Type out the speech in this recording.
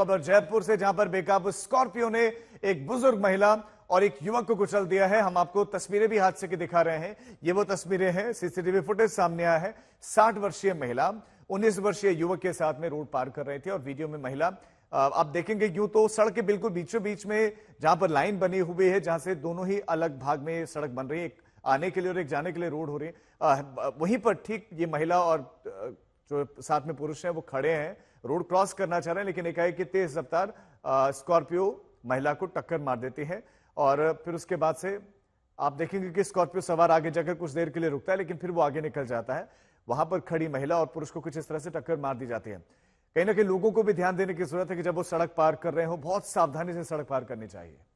खबर जयपुर से जहां पर बेकाबू स्कॉर्पियो ने एक बुजुर्ग महिला और एक युवक को कुचल दिया है हम आपको तस्वीरें भी हादसे की दिखा रहे हैं ये वो तस्वीरें हैं सीसीटीवी फुटेज सामने आया है साठ वर्षीय महिला उन्नीस वर्षीय युवक के साथ में रोड पार कर रहे थे और वीडियो में महिला आप देखेंगे यूं तो सड़क के बिल्कुल बीचों बीच में जहां पर लाइन बनी हुई है जहां से दोनों ही अलग भाग में सड़क बन रही है एक आने के लिए और एक जाने के लिए रोड हो रही है वहीं पर ठीक ये महिला और जो साथ में पुरुष हैं वो खड़े हैं रोड क्रॉस करना चाह रहे हैं लेकिन एकाएक की तेज रफ्तार स्कॉर्पियो महिला को टक्कर मार देती है और फिर उसके बाद से आप देखेंगे कि स्कॉर्पियो सवार आगे जाकर कुछ देर के लिए रुकता है लेकिन फिर वो आगे निकल जाता है वहां पर खड़ी महिला और पुरुष को कुछ इस तरह से टक्कर मार दी जाती है कहीं ना कहीं लोगों को भी ध्यान देने की जरूरत है कि जब वो सड़क पार कर रहे हो बहुत सावधानी से सड़क पार करनी चाहिए